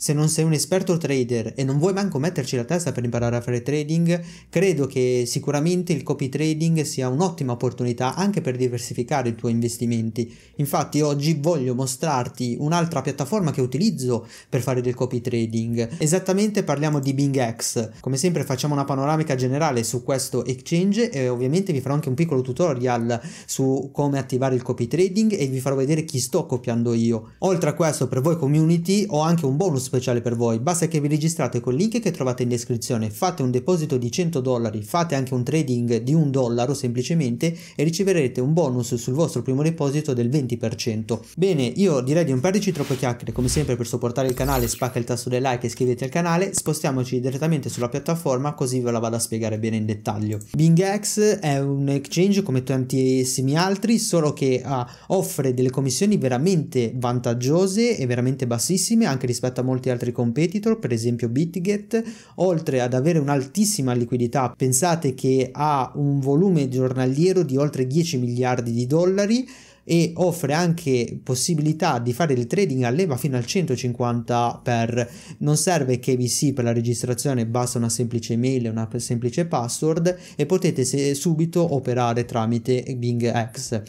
se non sei un esperto trader e non vuoi manco metterci la testa per imparare a fare trading, credo che sicuramente il copy trading sia un'ottima opportunità anche per diversificare i tuoi investimenti. Infatti oggi voglio mostrarti un'altra piattaforma che utilizzo per fare del copy trading. Esattamente parliamo di BingX. Come sempre facciamo una panoramica generale su questo exchange e ovviamente vi farò anche un piccolo tutorial su come attivare il copy trading e vi farò vedere chi sto copiando io. Oltre a questo per voi community ho anche un bonus speciale per voi, basta che vi registrate col link che trovate in descrizione, fate un deposito di 100 dollari, fate anche un trading di un dollaro semplicemente e riceverete un bonus sul vostro primo deposito del 20%. Bene, io direi di non perderci troppe chiacchiere, come sempre per supportare il canale spacca il tasto del like e iscrivetevi al canale, spostiamoci direttamente sulla piattaforma così ve la vado a spiegare bene in dettaglio. BingX è un exchange come tantissimi altri, solo che ah, offre delle commissioni veramente vantaggiose e veramente bassissime anche rispetto a molti molti altri competitor, per esempio Bitget, oltre ad avere un'altissima liquidità, pensate che ha un volume giornaliero di oltre 10 miliardi di dollari e offre anche possibilità di fare il trading a leva fino al 150 per non serve KVC per la registrazione basta una semplice mail e una semplice password e potete subito operare tramite Bing X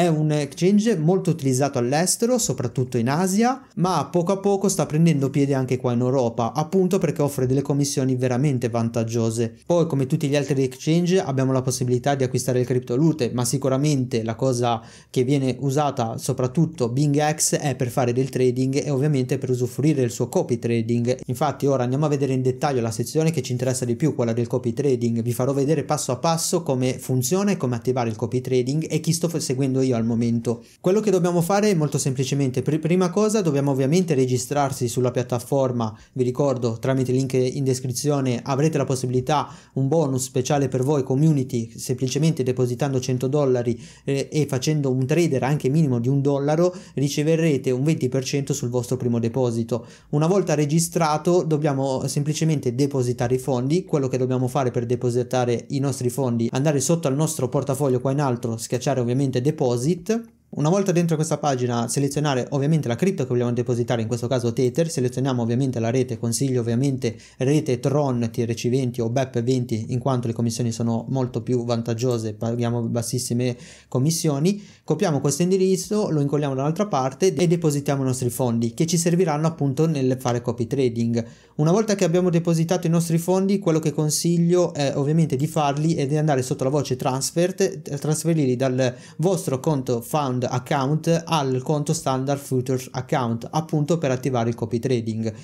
è un exchange molto utilizzato all'estero, soprattutto in Asia, ma poco a poco sta prendendo piede anche qua in Europa, appunto perché offre delle commissioni veramente vantaggiose. Poi, come tutti gli altri exchange, abbiamo la possibilità di acquistare le criptovalute, ma sicuramente la cosa che viene usata soprattutto BingX è per fare del trading e ovviamente per usufruire del suo copy trading. Infatti, ora andiamo a vedere in dettaglio la sezione che ci interessa di più, quella del copy trading. Vi farò vedere passo a passo come funziona e come attivare il copy trading e chi sto seguendo io io al momento. Quello che dobbiamo fare è molto semplicemente, per prima cosa dobbiamo ovviamente registrarsi sulla piattaforma, vi ricordo tramite il link in descrizione avrete la possibilità, un bonus speciale per voi community, semplicemente depositando 100 dollari eh, e facendo un trader anche minimo di un dollaro, riceverete un 20% sul vostro primo deposito. Una volta registrato dobbiamo semplicemente depositare i fondi, quello che dobbiamo fare per depositare i nostri fondi, andare sotto al nostro portafoglio qua in alto, schiacciare ovviamente deposito, apósita Una volta dentro questa pagina selezionare ovviamente la cripto che vogliamo depositare, in questo caso Tether, selezioniamo ovviamente la rete, consiglio ovviamente rete Tron TRC20 o BEP20 in quanto le commissioni sono molto più vantaggiose, paghiamo bassissime commissioni, copiamo questo indirizzo, lo incolliamo da un'altra parte e depositiamo i nostri fondi che ci serviranno appunto nel fare copy trading. Una volta che abbiamo depositato i nostri fondi quello che consiglio è ovviamente di farli e di andare sotto la voce transfer, trasferirli dal vostro conto fund fund account al conto standard futures account appunto per attivare il copy trading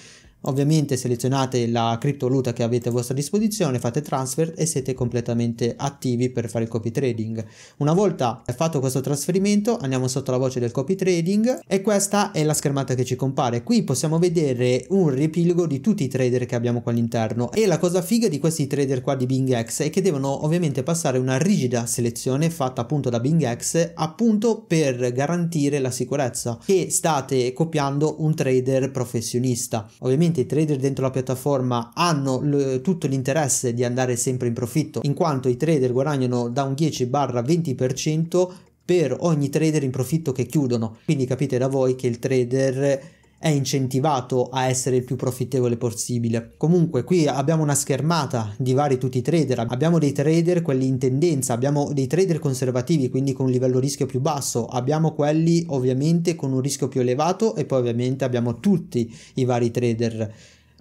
Ovviamente selezionate la criptovaluta che avete a vostra disposizione, fate transfer e siete completamente attivi per fare il copy trading. Una volta fatto questo trasferimento andiamo sotto la voce del copy trading e questa è la schermata che ci compare. Qui possiamo vedere un riepilogo di tutti i trader che abbiamo qua all'interno e la cosa figa di questi trader qua di BingX è che devono ovviamente passare una rigida selezione fatta appunto da BingX appunto per garantire la sicurezza che state copiando un trader professionista. Ovviamente Ovviamente i trader dentro la piattaforma hanno l- tutto l'interesse di andare sempre in profitto, in quanto i trader guadagnano da un 10-20% per ogni trader in profitto che chiudono. Quindi capite da voi che il trader è incentivato a essere il più profittevole possibile. Comunque qui abbiamo una schermata di vari tutti i trader, abbiamo dei trader quelli in tendenza, abbiamo dei trader conservativi quindi con un livello rischio più basso, abbiamo quelli ovviamente con un rischio più elevato e poi ovviamente abbiamo tutti i vari trader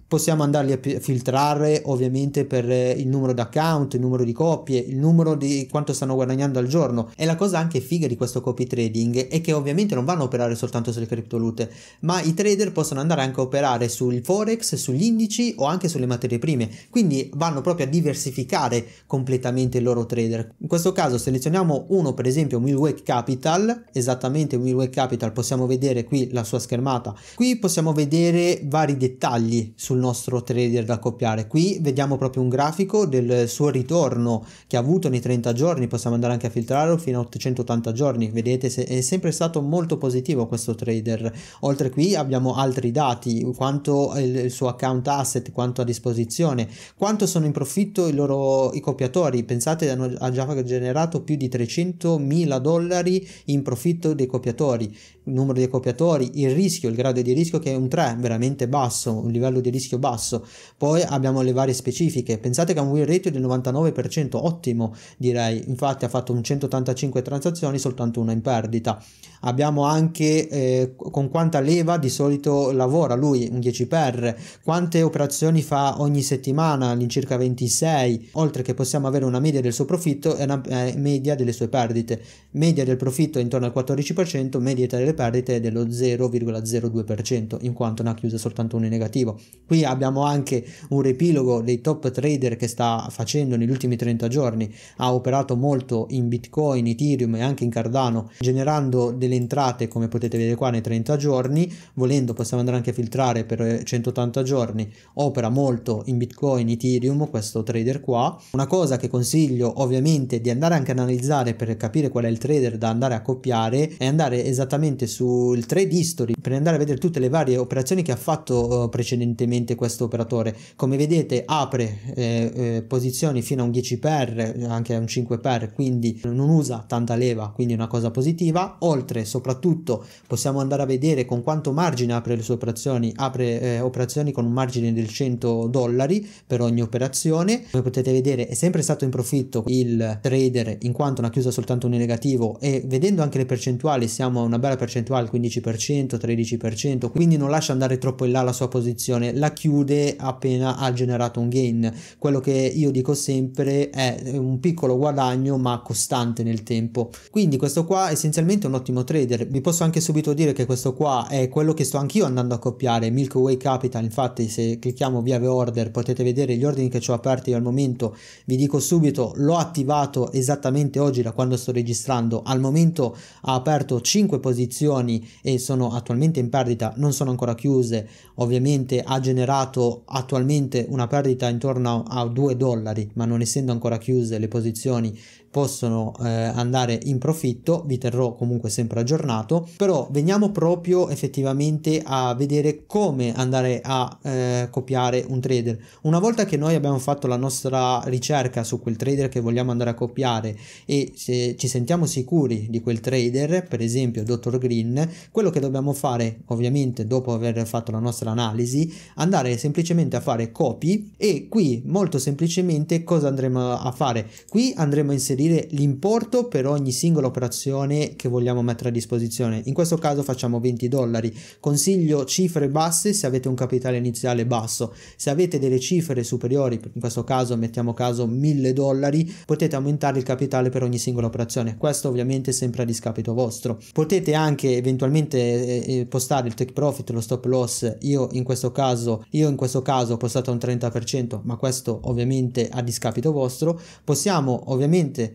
possiamo andarli a filtrare ovviamente per eh, il numero di account, il numero di coppie, il numero di quanto stanno guadagnando al giorno e la cosa anche figa di questo copy trading è che ovviamente non vanno a operare soltanto sulle criptovalute ma i trader possono andare anche a operare sul forex, sugli indici o anche sulle materie prime quindi vanno proprio a diversificare completamente il loro trader in questo caso selezioniamo uno per esempio Milwaukee Capital esattamente Milwaukee Capital possiamo vedere qui la sua schermata qui possiamo vedere vari dettagli sul sul nostro trader da copiare. Qui vediamo proprio un grafico del suo ritorno che ha avuto nei 30 giorni, possiamo andare anche a filtrarlo fino a 880 giorni, vedete se è sempre stato molto positivo questo trader. Oltre qui abbiamo altri dati, quanto il, suo account asset, quanto a disposizione, quanto sono in profitto i loro i copiatori, pensate hanno, ha già generato più di 300 mila dollari in profitto dei copiatori, il numero dei copiatori, il rischio, il grado di rischio che è un 3, veramente basso, un livello di rischio rischio basso. Poi abbiamo le varie specifiche. Pensate che ha un win ratio del 99%, ottimo direi. Infatti ha fatto un 185 transazioni, soltanto una in perdita. Abbiamo anche eh, con quanta leva di solito lavora lui, un 10x, quante operazioni fa ogni settimana, all'incirca 26, oltre che possiamo avere una media del suo profitto e una eh, media delle sue perdite. Media del profitto è intorno al 14%, media delle perdite è dello 0,02%, in quanto ne ha chiusa soltanto uno in negativo. Quindi Qui abbiamo anche un repilogo dei top trader che sta facendo negli ultimi 30 giorni, ha operato molto in Bitcoin, Ethereum e anche in Cardano, generando delle entrate come potete vedere qua nei 30 giorni, volendo possiamo andare anche a filtrare per 180 giorni, opera molto in Bitcoin, Ethereum, questo trader qua. Una cosa che consiglio ovviamente di andare anche a analizzare per capire qual è il trader da andare a copiare è andare esattamente sul trade history per andare a vedere tutte le varie operazioni che ha fatto eh, precedentemente evidente questo operatore. Come vedete apre eh, eh, posizioni fino a un 10 per anche a un 5 per quindi non usa tanta leva, quindi è una cosa positiva. Oltre, soprattutto, possiamo andare a vedere con quanto margine apre le sue operazioni. Apre eh, operazioni con un margine del 100 dollari per ogni operazione. Come potete vedere è sempre stato in profitto il trader in quanto una chiusa soltanto un negativo e vedendo anche le percentuali siamo a una bella percentuale, 15%, 13%, quindi non lascia andare troppo in là la sua posizione. La chiude appena ha generato un gain. Quello che io dico sempre è un piccolo guadagno ma costante nel tempo. Quindi questo qua è essenzialmente un ottimo trader. Vi posso anche subito dire che questo qua è quello che sto anch'io andando a copiare, Milky Way Capital. Infatti se clicchiamo via the order potete vedere gli ordini che ho aperti al momento. Vi dico subito, l'ho attivato esattamente oggi da quando sto registrando. Al momento ha aperto 5 posizioni e sono attualmente in perdita, non sono ancora chiuse. Ovviamente ha generato generato attualmente una perdita intorno a 2 dollari, ma non essendo ancora chiuse le posizioni possono eh, andare in profitto, vi terrò comunque sempre aggiornato, però veniamo proprio effettivamente a vedere come andare a eh, copiare un trader. Una volta che noi abbiamo fatto la nostra ricerca su quel trader che vogliamo andare a copiare e se ci sentiamo sicuri di quel trader, per esempio dottor Green, quello che dobbiamo fare ovviamente dopo aver fatto la nostra analisi, andare semplicemente a fare copy e qui molto semplicemente cosa andremo a fare? Qui andremo a inserire stabilire l'importo per ogni singola operazione che vogliamo mettere a disposizione. In questo caso facciamo 20 dollari. Consiglio cifre basse se avete un capitale iniziale basso. Se avete delle cifre superiori, in questo caso mettiamo caso 1000 dollari, potete aumentare il capitale per ogni singola operazione. Questo ovviamente sempre a discapito vostro. Potete anche eventualmente eh, eh, postare il take profit, lo stop loss. Io in questo caso, io in questo caso ho postato un 30%, ma questo ovviamente a discapito vostro. Possiamo ovviamente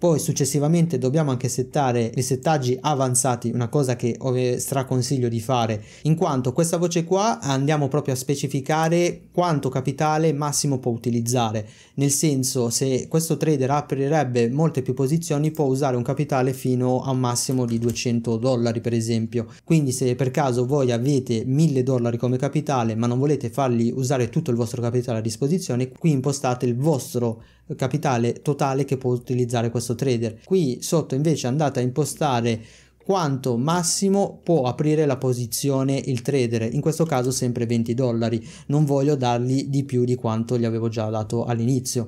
Poi successivamente dobbiamo anche settare i settaggi avanzati, una cosa che eh, straconsiglio di fare, in quanto questa voce qua andiamo proprio a specificare quanto capitale massimo può utilizzare, nel senso se questo trader aprirebbe molte più posizioni può usare un capitale fino a un massimo di 200 dollari per esempio, quindi se per caso voi avete 1000 dollari come capitale ma non volete fargli usare tutto il vostro capitale a disposizione, qui impostate il vostro capitale totale che può utilizzare questo vostro trader qui sotto invece andate a impostare quanto massimo può aprire la posizione il trader, in questo caso sempre 20 dollari, non voglio dargli di più di quanto gli avevo già dato all'inizio.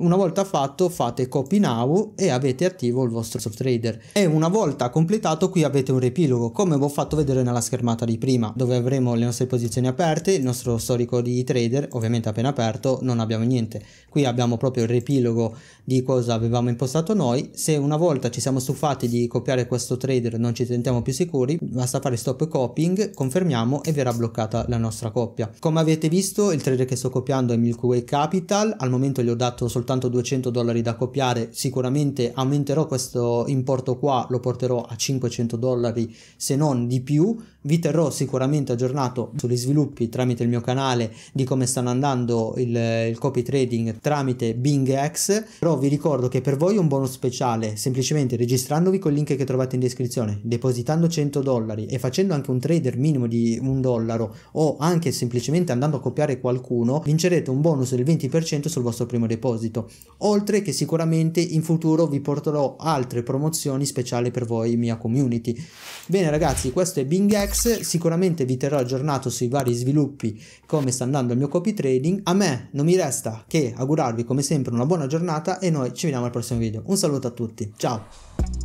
Una volta fatto fate copy now e avete attivo il vostro soft trader. E una volta completato qui avete un riepilogo come vi ho fatto vedere nella schermata di prima dove avremo le nostre posizioni aperte, il nostro storico di trader ovviamente appena aperto non abbiamo niente. Qui abbiamo proprio il riepilogo di cosa avevamo impostato noi. Se una volta ci siamo stufati di copiare questo trader non ci sentiamo più sicuri basta fare stop copying, confermiamo e verrà bloccata la nostra coppia. Come avete visto il trader che sto copiando è Milky Way Capital, al momento gli ho dato soltanto soltanto 200 dollari da copiare sicuramente aumenterò questo importo qua lo porterò a 500 dollari se non di più vi terrò sicuramente aggiornato sugli sviluppi tramite il mio canale di come stanno andando il, il copy trading tramite Bing X. Però vi ricordo che per voi è un bonus speciale, semplicemente registrandovi col link che trovate in descrizione, depositando 100 dollari e facendo anche un trader minimo di un dollaro o anche semplicemente andando a copiare qualcuno, vincerete un bonus del 20% sul vostro primo deposito. Oltre che sicuramente in futuro vi porterò altre promozioni speciali per voi, mia community. Bene ragazzi, questo è Bing X. Forex, sicuramente vi terrò aggiornato sui vari sviluppi, come sta andando il mio copy trading. A me non mi resta che augurarvi come sempre una buona giornata e noi ci vediamo al prossimo video. Un saluto a tutti, ciao!